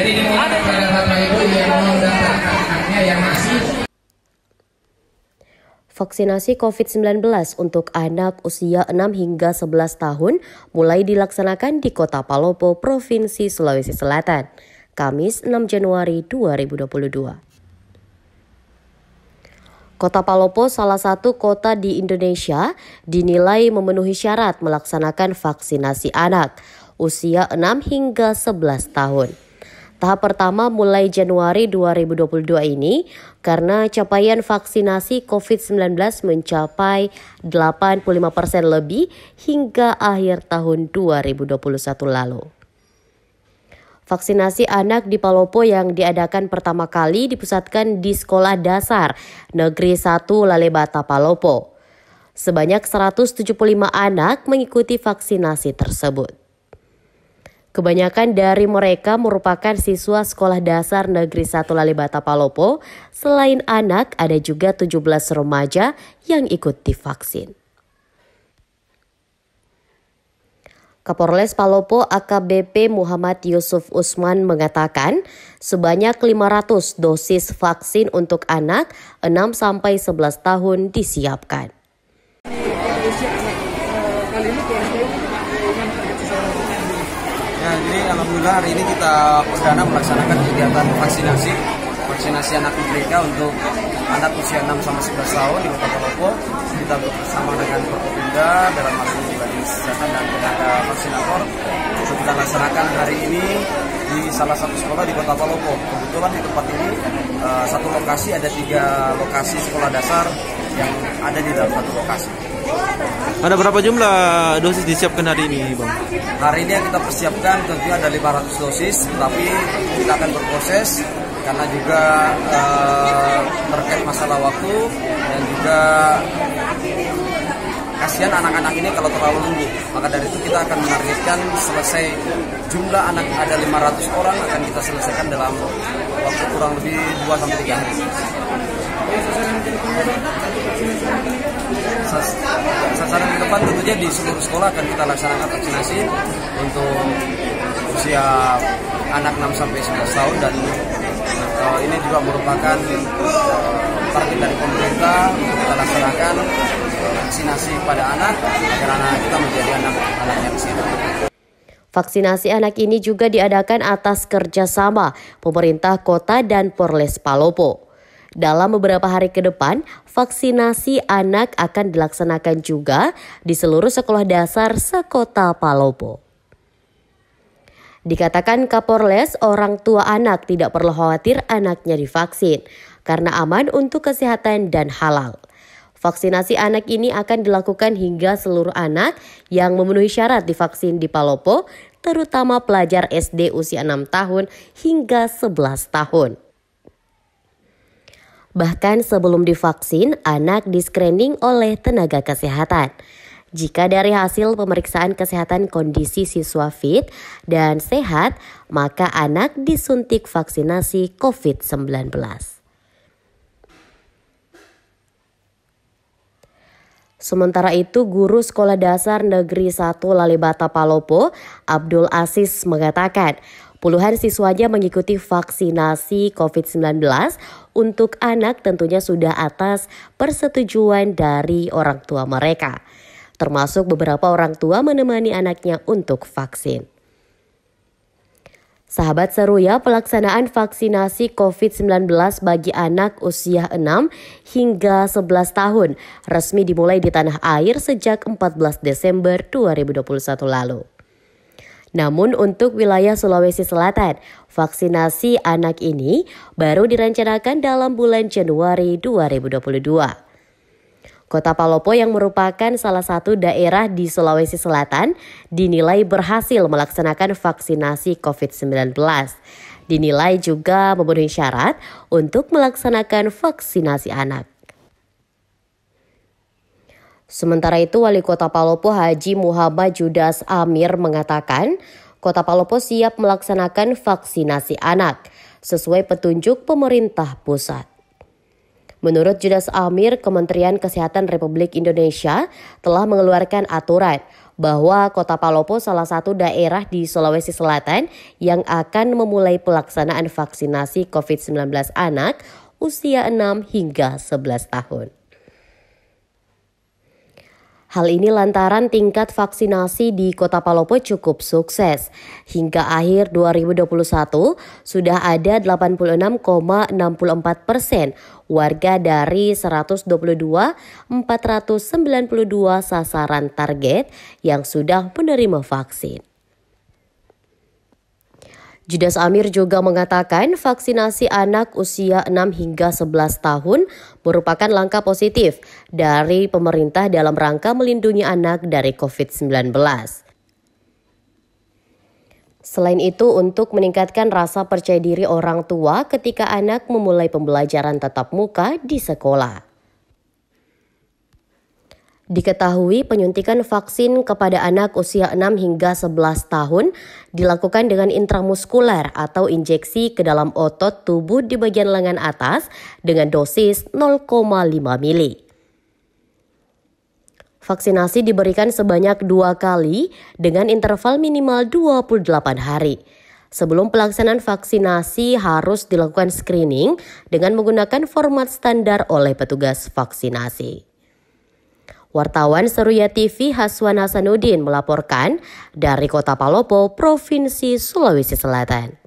Jadi ini mungkin kepada bapak ibu yang mau daftar anaknya yang masih Vaksinasi COVID-19 untuk anak usia 6 hingga 11 tahun mulai dilaksanakan di Kota Palopo, Provinsi Sulawesi Selatan, Kamis 6 Januari 2022. Kota Palopo, salah satu kota di Indonesia, dinilai memenuhi syarat melaksanakan vaksinasi anak usia 6 hingga 11 tahun. Tahap pertama mulai Januari 2022 ini karena capaian vaksinasi COVID-19 mencapai 85 persen lebih hingga akhir tahun 2021 lalu. Vaksinasi anak di Palopo yang diadakan pertama kali dipusatkan di Sekolah Dasar Negeri 1 Lalebata Palopo. Sebanyak 175 anak mengikuti vaksinasi tersebut. Kebanyakan dari mereka merupakan siswa Sekolah Dasar Negeri 1 Lalibata Palopo. Selain anak, ada juga 17 remaja yang ikut divaksin. Kapolres Palopo AKBP Muhammad Yusuf Usman mengatakan sebanyak 500 dosis vaksin untuk anak 6 sampai 11 tahun disiapkan. kali ini Alhamdulillah hari ini kita perdana melaksanakan kegiatan vaksinasi vaksinasi anak mereka untuk anak usia 6 sama 11 tahun di Kota Palopo. Kita bersama dengan Forkopimda dalam hal ini bagi Kesehatan dan tenaga vaksinator untuk kita laksanakan hari ini di salah satu sekolah di Kota Palopo. Kebetulan di tempat ini eh, satu lokasi ada tiga lokasi sekolah dasar yang ada di dalam satu lokasi. Ada berapa jumlah dosis disiapkan hari ini, Bang? Hari ini yang kita persiapkan tentu ada 500 dosis, tapi kita akan berproses karena juga eh, terkait masalah waktu dan juga kasihan anak-anak ini kalau terlalu nunggu. Maka dari itu kita akan menargetkan selesai jumlah anak ada 500 orang akan kita selesaikan dalam waktu kurang lebih 2 sampai 3 hari sasaran ke depan tentunya di seluruh sekolah akan kita laksanakan vaksinasi untuk usia anak 6 sampai 11 tahun dan uh, ini juga merupakan uh, dari pemerintah untuk kita laksanakan eh, vaksinasi pada anak agar anak kita menjadi anak-anak yang sehat. Vaksinasi anak ini juga diadakan atas kerjasama pemerintah kota dan Porles Palopo. Dalam beberapa hari ke depan, vaksinasi anak akan dilaksanakan juga di seluruh sekolah dasar sekota Palopo. Dikatakan Kapolres, orang tua anak tidak perlu khawatir anaknya divaksin karena aman untuk kesehatan dan halal. Vaksinasi anak ini akan dilakukan hingga seluruh anak yang memenuhi syarat divaksin di Palopo, terutama pelajar SD usia 6 tahun hingga 11 tahun. Bahkan sebelum divaksin, anak di oleh tenaga kesehatan. Jika dari hasil pemeriksaan kesehatan kondisi siswa fit dan sehat, maka anak disuntik vaksinasi COVID-19. Sementara itu, guru Sekolah Dasar Negeri 1 Lalibata Palopo, Abdul Aziz mengatakan, Puluhan siswanya mengikuti vaksinasi COVID-19 untuk anak tentunya sudah atas persetujuan dari orang tua mereka. Termasuk beberapa orang tua menemani anaknya untuk vaksin. Sahabat seru ya pelaksanaan vaksinasi COVID-19 bagi anak usia 6 hingga 11 tahun resmi dimulai di tanah air sejak 14 Desember 2021 lalu. Namun untuk wilayah Sulawesi Selatan, vaksinasi anak ini baru direncanakan dalam bulan Januari 2022. Kota Palopo yang merupakan salah satu daerah di Sulawesi Selatan dinilai berhasil melaksanakan vaksinasi COVID-19. Dinilai juga memenuhi syarat untuk melaksanakan vaksinasi anak. Sementara itu, Wali Kota Palopo Haji Muhammad Judas Amir mengatakan, Kota Palopo siap melaksanakan vaksinasi anak sesuai petunjuk pemerintah pusat. Menurut Judas Amir, Kementerian Kesehatan Republik Indonesia telah mengeluarkan aturan bahwa Kota Palopo salah satu daerah di Sulawesi Selatan yang akan memulai pelaksanaan vaksinasi COVID-19 anak usia 6 hingga 11 tahun. Hal ini lantaran tingkat vaksinasi di Kota Palopo cukup sukses. Hingga akhir 2021, sudah ada 86,64 persen warga dari 122.492 sasaran target yang sudah menerima vaksin. Judas Amir juga mengatakan vaksinasi anak usia 6 hingga 11 tahun merupakan langkah positif dari pemerintah dalam rangka melindungi anak dari COVID-19. Selain itu, untuk meningkatkan rasa percaya diri orang tua ketika anak memulai pembelajaran tatap muka di sekolah. Diketahui penyuntikan vaksin kepada anak usia 6 hingga 11 tahun dilakukan dengan intramuskuler atau injeksi ke dalam otot tubuh di bagian lengan atas dengan dosis 0,5 mili. Vaksinasi diberikan sebanyak dua kali dengan interval minimal 28 hari. Sebelum pelaksanaan vaksinasi harus dilakukan screening dengan menggunakan format standar oleh petugas vaksinasi. Wartawan Seruya TV Haswan Hasanuddin melaporkan dari Kota Palopo, Provinsi Sulawesi Selatan.